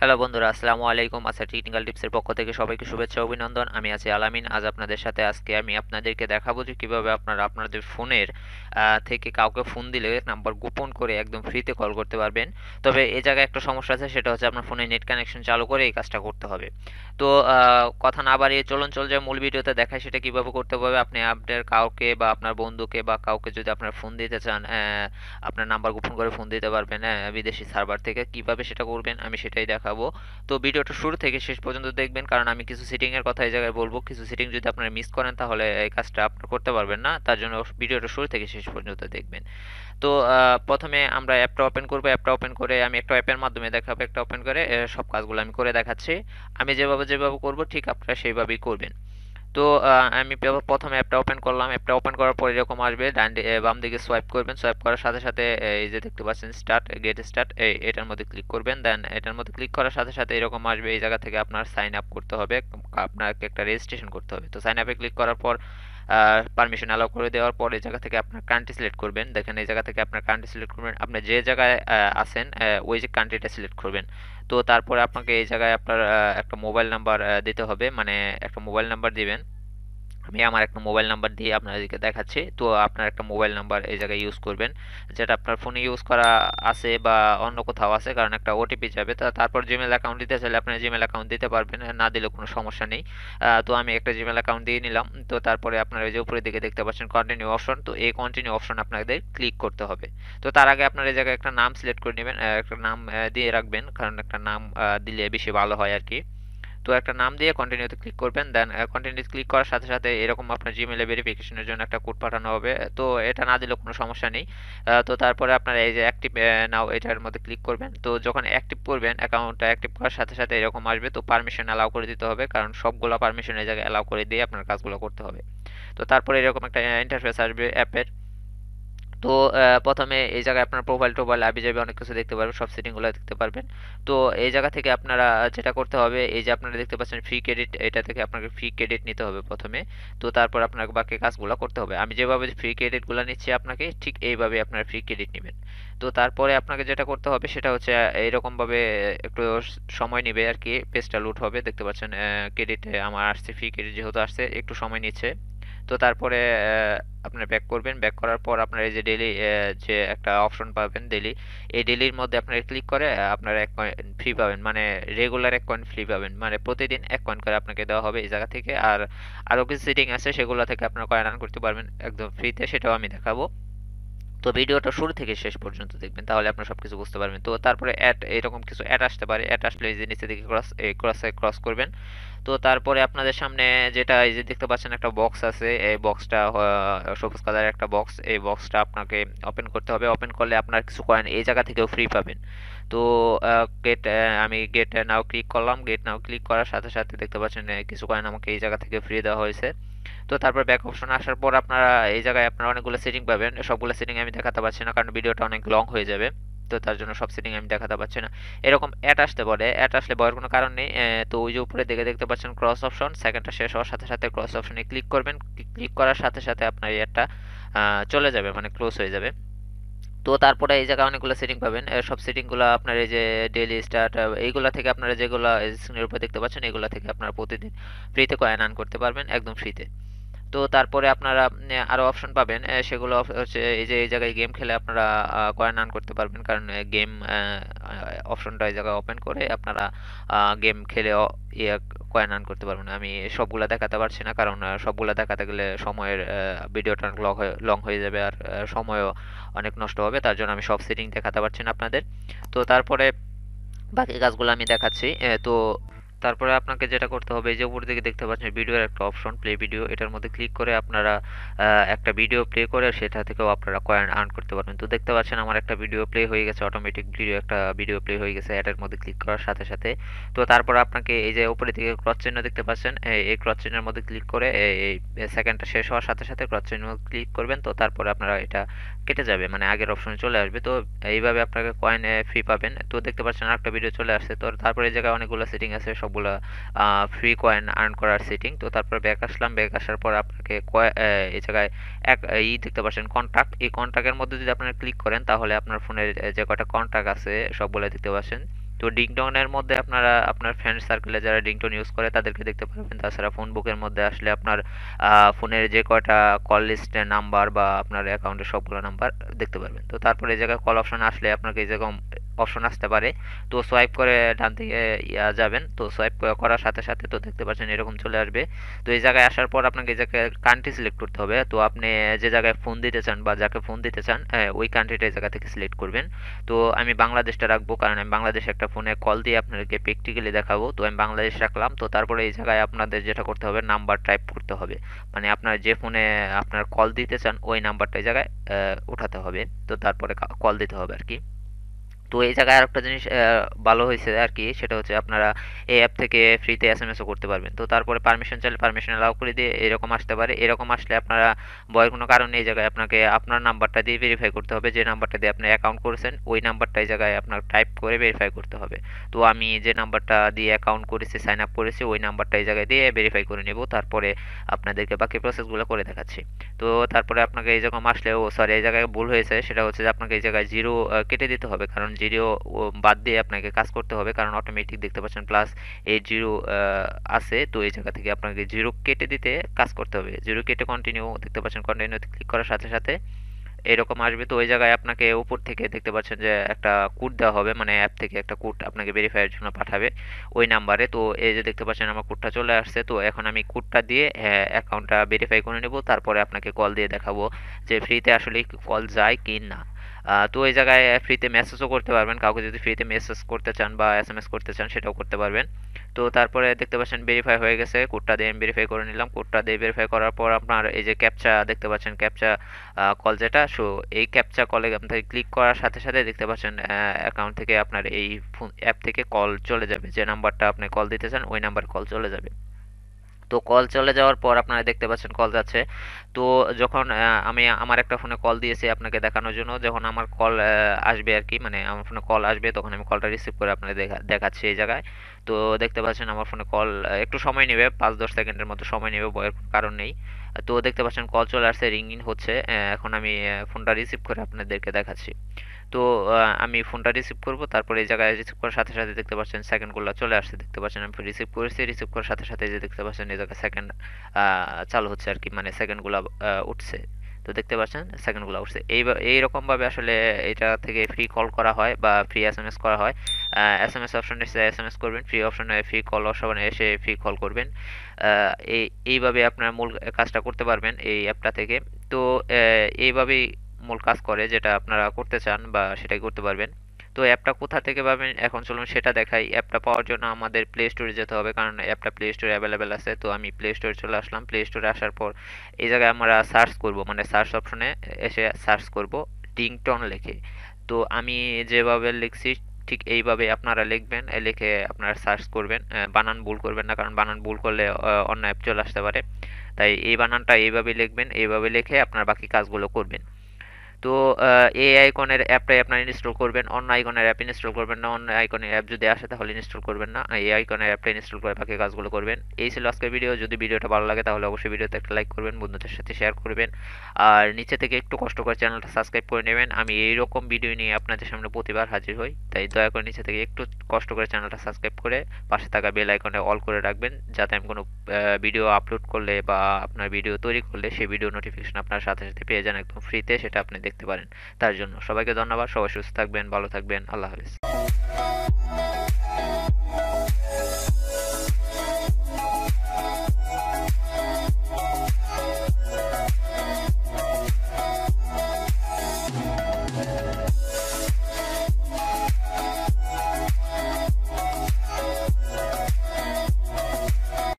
hello বন্ধুরা আসসালামু আলাইকুম আচ্ছা টেকনিক্যাল টিপসের পক্ষ থেকে সবাইকে শুভেচ্ছা অভিনন্দন আমি আছি আলামিন আজ আপনাদের সাথে আজকে আমি আপনাদেরকে দেখাবো যে কীভাবে আপনারা আপনাদের ফোনের থেকে কাউকে ফোন দিলে নাম্বার গোপন করে একদম ফ্রিতে কল করতে পারবেন তবে এ জায়গায় একটা সমস্যা আছে সেটা হচ্ছে আপনার ফোনে নেট কানেকশন চালু করে এই কাজটা করতে হবে তো কথা না বাড়িয়ে চলুন চল যে মূল ভিডিওতে দেখায় সেটা কীভাবে করতে হবে আপনি আপনার কাউকে বা আপনার বন্ধুকে বা কাউকে যদি আপনার ফোন দিতে চান আপনার নাম্বার গোপন করে ফোন দিতে পারবেন বিদেশি সার্ভার থেকে কীভাবে সেটা করবেন আমি সেটাই দেখা দেখাবো তো ভিডিওটা শুরু থেকে শেষ পর্যন্ত দেখবেন কারণ আমি কিছু সিটিংয়ের কথা এই জায়গায় বলবো কিছু সিটিং যদি আপনারা মিস করেন তাহলে এই কাজটা আপনারা করতে পারবেন না তার জন্য ভিডিওটা শুরু থেকে শেষ পর্যন্ত দেখবেন তো প্রথমে আমরা অ্যাপটা ওপেন করবো অ্যাপটা ওপেন করে আমি একটা অ্যাপের মাধ্যমে দেখাবো একটা ওপেন করে সব কাজগুলো আমি করে দেখাচ্ছি আমি যেভাবে যেভাবে করব ঠিক আপনারা সেইভাবেই করবেন তো আমি প্রথমে অ্যাপটা ওপেন করলাম অ্যাপটা ওপেন করার পর এরকম আসবে ডান বাম দিকে সোয়াইপ করবেন সোয়াইপ করার সাথে সাথে এই যে দেখতে পাচ্ছেন স্টার্ট গেট স্টার্ট এই এটার মধ্যে ক্লিক করবেন দেন এটার মধ্যে ক্লিক করার সাথে সাথে এরকম আসবে এই জায়গা থেকে আপনার সাইন আপ করতে হবে আপনাকে একটা রেজিস্ট্রেশন করতে হবে তো সাইন আপে ক্লিক করার পর পারমিশন অ্যালাউ করে দেওয়ার পর এই জায়গা থেকে আপনার কান্ট্রি সিলেক্ট করবেন দেখেন এই জায়গা থেকে আপনার কান্ট্রি সিলেক্ট করবেন আপনি যে জায়গায় আছেন ওই যে কান্ট্রিটা সিলেক্ট করবেন তো তারপরে আপনাকে এই জায়গায় আপনার একটা মোবাইল নাম্বার দিতে হবে মানে একটা মোবাইল নাম্বার দিবেন আমি আমার একটা মোবাইল নাম্বার দিয়ে আপনাদেরকে দেখাচ্ছি তো আপনার একটা মোবাইল নাম্বার এই জায়গায় ইউজ করবেন যেটা আপনার ফোনে ইউজ করা আছে বা অন্য কোথাও আছে কারণ একটা ওটিপি যাবে তা তারপর জিমেল অ্যাকাউন্ট দিতে চাইলে আপনার জিমেল অ্যাকাউন্ট দিতে পারবেন না দিলে কোনো সমস্যা নেই তো আমি একটা জিমেল অ্যাকাউন্ট দিয়ে নিলাম তো তারপরে আপনার এই যে উপরের দিকে দেখতে পাচ্ছেন কন্টিনিউ অপশন তো এই কন্টিনিউ অপশন আপনাদের ক্লিক করতে হবে তো তার আগে আপনার এই জায়গায় একটা নাম সিলেক্ট করে নেবেন একটা নাম দিয়ে রাখবেন কারণ একটা নাম দিলে বেশি ভালো হয় আর কি তো একটা নাম দিয়ে কন্টিনিউতে ক্লিক করবেন দেন কন্টিনিউ ক্লিক করার সাথে সাথে এরকম আপনার জিমেলে ভেরিফিকেশনের জন্য একটা কোড পাঠানো হবে তো এটা না দিলেও কোনো সমস্যা নেই তো তারপরে আপনারা এই যে অ্যাক্টিভ নাও এটার মধ্যে ক্লিক করবেন তো যখন অ্যাক্টিভ করবেন অ্যাকাউন্টটা অ্যাক্টিভ করার সাথে সাথে এরকম আসবে তো পারমিশন অ্যালাউ করে দিতে হবে কারণ সবগুলো পারমিশন এই জায়গায় অ্যালাউ করে দিয়ে আপনার কাজগুলো করতে হবে তো তারপরে এরকম একটা ইন্টারফেস আসবে অ্যাপের তো প্রথমে এই জায়গায় আপনার প্রোফাইল টোফাইল আবি যাবে অনেক কিছু দেখতে পারবেন সব সেটিংগুলো দেখতে পারবেন তো এই জায়গা থেকে আপনারা যেটা করতে হবে এই যে আপনারা দেখতে পাচ্ছেন ফ্রি ক্রেডিট এটা থেকে আপনাকে ফ্রি ক্রেডিট নিতে হবে প্রথমে তো তারপর আপনাকে বাকি কাজগুলো করতে হবে আমি যেভাবে ফ্রি ক্রেডিটগুলো নিচ্ছি আপনাকে ঠিক এইভাবে আপনারা ফ্রি ক্রেডিট নেবেন তো তারপরে আপনাকে যেটা করতে হবে সেটা হচ্ছে এইরকমভাবে একটু সময় নেবে আর কি পেজটা লুট হবে দেখতে পাচ্ছেন ক্রেডিট আমার আসছে ফ্রি ক্রেডিট যেহেতু আসছে একটু সময় নিচ্ছে তো তারপরে আপনারা ব্যাক করবেন ব্যাক করার পর আপনার এই যে ডেলি যে একটা অপশন পাবেন ডেলি এই ডেলির মধ্যে আপনারা ক্লিক করে আপনারা এক কয়েন ফ্রি পাবেন মানে রেগুলার এক কয়েন ফ্রি পাবেন মানে প্রতিদিন এক কয়েন করে আপনাকে দেওয়া হবে এই জায়গা থেকে আর আরও কিছু সিটিং আছে সেগুলো থেকে আপনারা কয়েন আর্ন করতে পারবেন একদম ফ্রিতে সেটাও আমি দেখাবো তো ভিডিওটা শুরু থেকে শেষ পর্যন্ত দেখবেন তাহলে আপনারা সব কিছু বুঝতে পারবেন তো তারপরে অ্যাড এরকম কিছু অ্যাড আসতে পারে অ্যাড আসলে এই যে নিচে দিকে ক্রস ক্রসে ক্রস করবেন তো তারপরে আপনাদের সামনে যেটা এই যে দেখতে পাচ্ছেন একটা বক্স আছে এই বক্সটা সবুজ কালারের একটা বক্স এই বক্সটা আপনাকে ওপেন করতে হবে ওপেন করলে আপনার কিছু কয়েন এই জায়গা থেকেও ফ্রি পাবেন তো গেট আমি গেট নাও ক্লিক করলাম গেট নাও ক্লিক করার সাথে সাথে দেখতে পাচ্ছেন কিছু কয়েন আমাকে এই জায়গা থেকে ফ্রি দেওয়া হয়েছে তো তারপর ব্যাক অপশন আসার পর আপনারা এই জায়গায় আপনারা অনেকগুলো সেটিং পাবেন সবগুলো সেটিং আমি দেখাতে পারছি না কারণ ভিডিওটা অনেক লং হয়ে যাবে তো তার জন্য সব সেটিং আমি দেখাতে পারছি না এরকম অ্যাড আসতে পারে অ্যাট আসলে বয়ের কোনো কারণ নেই তো ওই যে উপরে দেখে দেখতে পাচ্ছেন ক্রস অপশন সেকেন্ডটা শেষ হওয়ার সাথে সাথে ক্রস অপশনে ক্লিক করবেন ক্লিক করার সাথে সাথে আপনার এই অ্যাডটা চলে যাবে মানে ক্লোজ হয়ে যাবে তো তারপরে এই জায়গায় অনেকগুলো সেটিং পাবেন সব সেটিংগুলো আপনার এই যে ডেলি স্টার্ট এইগুলো থেকে আপনারা যেগুলো স্ক্রিনের উপর দেখতে পাচ্ছেন এগুলো থেকে আপনারা প্রতিদিন ফ্রিতে কয়েন আর্ন করতে পারবেন একদম ফ্রিতে তো তারপরে আপনারা আরও অপশন পাবেন সেগুলো হচ্ছে এই যে এই জায়গায় গেম খেলে আপনারা কয়েন আন করতে পারবেন কারণ গেম অপশনটা এই জায়গায় ওপেন করে আপনারা গেম খেলে কয়েন আর্ন করতে না আমি সবগুলা দেখাতে পারছি না কারণ সবগুলা দেখাতে গেলে সময়ের ভিডিওটা অনেক লং হয়ে লং হয়ে যাবে আর সময়ও অনেক নষ্ট হবে তার জন্য আমি সব সেটিং দেখাতে পারছি না আপনাদের তো তারপরে বাকি কাজগুলো আমি দেখাচ্ছি তো তারপরে আপনাকে যেটা করতে হবে এই যে উপর দিকে দেখতে পাচ্ছেন ভিডিওর একটা অপশন প্লে ভিডিও এটার মধ্যে ক্লিক করে আপনারা একটা ভিডিও প্লে করে সেটা থেকেও আপনারা কয়েন আর্ন করতে পারবেন তো দেখতে পাচ্ছেন আমার একটা ভিডিও প্লে হয়ে গেছে অটোমেটিক ভিডিও একটা ভিডিও প্লে হয়ে গেছে এটার মধ্যে ক্লিক করার সাথে সাথে তো তারপর আপনাকে এই যে উপরে দিকে ক্রস চিহ্ন দেখতে পাচ্ছেন এই ক্রস চিহ্নের মধ্যে ক্লিক করে এই সেকেন্ডটা শেষ হওয়ার সাথে সাথে ক্রস চিহ্ন ক্লিক করবেন তো তারপরে আপনারা এটা কেটে যাবে মানে আগের অপশনে চলে আসবে তো এইভাবে আপনাকে কয়েন ফ্রি পাবেন তো দেখতে পাচ্ছেন আরেকটা ভিডিও চলে আসছে তো তারপরে এই জায়গায় অনেকগুলো সেটিং আছে সবগুলো ফ্রি কয়েন আর্ন করার সেটিং তো তারপরে ব্যাক আসলাম ব্যাক আসার পর আপনাকে এই জায়গায় এক ই দেখতে পাচ্ছেন কন্ট্রাক্ট এই কন্ট্রাক্টের মধ্যে যদি আপনারা ক্লিক করেন তাহলে আপনার ফোনের যে কয়টা কন্ট্রাক্ট আছে সবগুলো দেখতে পাচ্ছেন তো ডিংটনের মধ্যে আপনারা আপনার ফ্রেন্ড সার্কেলে যারা ডিংটন ইউজ করে তাদেরকে দেখতে পারবেন তাছাড়া ফোন বুকের মধ্যে আসলে আপনার ফোনের যে কয়টা কল লিস্টের নাম্বার বা আপনার অ্যাকাউন্টের সবগুলো নাম্বার দেখতে পারবেন তো তারপরে এই জায়গায় কল অপশন আসলে আপনাকে এই জায়গায় অপশন আসতে পারে তো সোয়াইপ করে ডান দিকে যাবেন তো সোয়াইপ করার সাথে সাথে তো দেখতে পাচ্ছেন এরকম চলে আসবে তো এই জায়গায় আসার পর আপনাকে এই জায়গায় কান্ট্রি সিলেক্ট করতে হবে তো আপনি যে জায়গায় ফোন দিতে চান বা যাকে ফোন দিতে চান হ্যাঁ, ওই কান্ট্রিটা এই জায়গা থেকে সিলেক্ট করবেন তো আমি বাংলাদেশটা রাখবো কারণ আমি বাংলাদেশে একটা ফোনে কল দিয়ে আপনাদেরকে প্র্যাকটিক্যালি দেখাবো তো আমি বাংলাদেশ রাখলাম তো তারপরে এই জায়গায় আপনাদের যেটা করতে হবে নাম্বার টাইপ করতে হবে মানে আপনার যে ফোনে আপনার কল দিতে চান ওই নাম্বারটা এই জায়গায় উঠাতে হবে তো তারপরে কল দিতে হবে আর কি তো এই জায়গায় আরেকটা জিনিস ভালো হয়েছে আর কি সেটা হচ্ছে আপনারা এই অ্যাপ থেকে ফ্রিতে এস এম এসও করতে পারবেন তো তারপরে পারমিশন চাইলে পারমিশন অ্যালাউ করে দিয়ে এরকম আসতে পারে এরকম আসলে আপনারা ভয়ের কোনো কারণে এই জায়গায় আপনাকে আপনার নাম্বারটা দিয়ে ভেরিফাই করতে হবে যে নাম্বারটা দিয়ে আপনি অ্যাকাউন্ট করেছেন ওই নাম্বারটা এই জায়গায় আপনার টাইপ করে ভেরিফাই করতে হবে তো আমি যে নাম্বারটা দিয়ে অ্যাকাউন্ট করেছি সাইন আপ করেছি ওই নাম্বারটা এই জায়গায় দিয়ে ভেরিফাই করে নেব তারপরে আপনাদেরকে বাকি প্রসেসগুলো করে দেখাচ্ছি তো তারপরে আপনাকে এই জায়গায় আসলে ও সরি এই জায়গায় ভুল হয়েছে সেটা হচ্ছে যে আপনাকে এই জায়গায় জিরো কেটে দিতে হবে কারণ জিরো বাদ দিয়ে আপনাকে কাজ করতে হবে কারণ অটোমেটিক দেখতে পাচ্ছেন প্লাস এই জিরো আছে তো এই জায়গা থেকে আপনাকে জিরো কেটে দিতে কাজ করতে হবে জিরো কেটে কন্টিনিউ দেখতে পাচ্ছেন কন্টিনিউ ক্লিক করার সাথে সাথে এরকম আসবে তো ওই জায়গায় আপনাকে উপর থেকে দেখতে পাচ্ছেন যে একটা কোড দেওয়া হবে মানে অ্যাপ থেকে একটা কোড আপনাকে ভেরিফাইয়ের জন্য পাঠাবে ওই নাম্বারে তো এই যে দেখতে পাচ্ছেন আমার কোডটা চলে আসছে তো এখন আমি কোডটা দিয়ে অ্যাকাউন্টটা ভেরিফাই করে নেব তারপরে আপনাকে কল দিয়ে দেখাবো যে ফ্রিতে আসলে কল যায় কি না তো এই জায়গায় ফ্রিতে মেসেজও করতে পারবেন কাউকে যদি ফ্রিতে মেসেজ করতে চান বা এস এম এস করতে চান সেটাও করতে পারবেন তো তারপরে দেখতে পাচ্ছেন ভেরিফাই হয়ে গেছে কোডটা দিয়ে আমি ভেরিফাই করে নিলাম কোডটা দিয়ে ভেরিফাই করার পর আপনার এই যে ক্যাপচা দেখতে পাচ্ছেন ক্যাপচা কল যেটা সো এই ক্যাপচা কলে আপনাকে ক্লিক করার সাথে সাথে দেখতে পাচ্ছেন অ্যাকাউন্ট থেকে আপনার এই অ্যাপ থেকে কল চলে যাবে যে নাম্বারটা আপনি কল দিতে চান ওই নাম্বার কল চলে যাবে তো কল চলে যাওয়ার পর আপনারা দেখতে পাচ্ছেন কল যাচ্ছে তো যখন আমি আমার একটা ফোনে কল দিয়েছি আপনাকে দেখানোর জন্য যখন আমার কল আসবে আর কি মানে আমার ফোনে কল আসবে তখন আমি কলটা রিসিভ করে আপনাকে দেখা দেখাচ্ছি এই জায়গায় তো দেখতে পাচ্ছেন আমার ফোনে কল একটু সময় নেবে পাঁচ দশ সেকেন্ডের মতো সময় নেবে বয়ের কারণ নেই তো দেখতে পাচ্ছেন কল চলে আসছে রিং ইন হচ্ছে এখন আমি ফোনটা রিসিভ করে আপনাদেরকে দেখাচ্ছি তো আমি ফোনটা রিসিভ করব তারপরে এই জায়গায় রিসিভ করার সাথে সাথে দেখতে পাচ্ছেন সেকেন্ডগুলো চলে আসছে দেখতে পাচ্ছেন আমি রিসিভ করেছি রিসিভ করার সাথে সাথে যে দেখতে পাচ্ছেন এই জায়গায় সেকেন্ড চালু হচ্ছে আর কি মানে সেকেন্ডগুলো উঠছে তো দেখতে পাচ্ছেন সেকেন্ডগুলো উঠছে এই এইরকমভাবে আসলে এটা থেকে ফ্রি কল করা হয় বা ফ্রি এস এম এস করা হয় এস এম এস অপশন এসে এস এম এস করবেন ফ্রি অপশনে ফ্রি কল অপশন এসে ফ্রি কল করবেন এই এইভাবে আপনার মূল কাজটা করতে পারবেন এই অ্যাপটা থেকে তো এইভাবেই মূল কাজ করে যেটা আপনারা করতে চান বা সেটাই করতে পারবেন তো অ্যাপটা কোথা থেকে পাবেন এখন চলুন সেটা দেখাই অ্যাপটা পাওয়ার জন্য আমাদের প্লে স্টোরে যেতে হবে কারণ অ্যাপটা প্লে স্টোরে অ্যাভেলেবেল আছে তো আমি প্লে স্টোরে চলে আসলাম প্লে স্টোরে আসার পর এই জায়গায় আমরা সার্চ করব মানে সার্চ অপশনে এসে সার্চ করব ডিংটন লেখে তো আমি যেভাবে লিখছি ঠিক এইভাবে আপনারা লিখবেন লিখে আপনারা সার্চ করবেন বানান ভুল করবেন না কারণ বানান ভুল করলে অন্য অ্যাপ চলে আসতে পারে তাই এই বানানটা এইভাবে লিখবেন এইভাবে লিখে আপনার বাকি কাজগুলো করবেন তো এই আইকনের অ্যাপটাই আপনার ইনস্টল করবেন অন্য আইকনের অ্যাপ ইনস্টল করবেন না অন্য আইকনের অ্যাপ যদি আসে তাহলে ইনস্টল করবেন না এই আইকনের অ্যাপটা ইনস্টল করে বাকি কাজগুলো করবেন এই ছিল আজকের ভিডিও যদি ভিডিওটা ভালো লাগে তাহলে অবশ্যই ভিডিওতে একটা লাইক করবেন বন্ধুদের সাথে শেয়ার করবেন আর নিচে থেকে একটু কষ্ট করে চ্যানেলটা সাবস্ক্রাইব করে নেবেন আমি এইরকম ভিডিও নিয়ে আপনাদের সামনে প্রতিবার হাজির হই তাই দয়া করে নিচে থেকে একটু কষ্ট করে চ্যানেলটা সাবস্ক্রাইব করে পাশে থাকা বেল আইকনে অল করে রাখবেন যাতে আমি কোনো ভিডিও আপলোড করলে বা আপনার ভিডিও তৈরি করলে সেই ভিডিও নোটিফিকেশন আপনার সাথে সাথে পেয়ে যান একদম ফ্রিতে সেটা আপনি দেখতে পারেন তার জন্য সবাইকে ধন্যবাদ সবাই সুস্থ থাকবেন ভালো থাকবেন আল্লাহ হাফিজ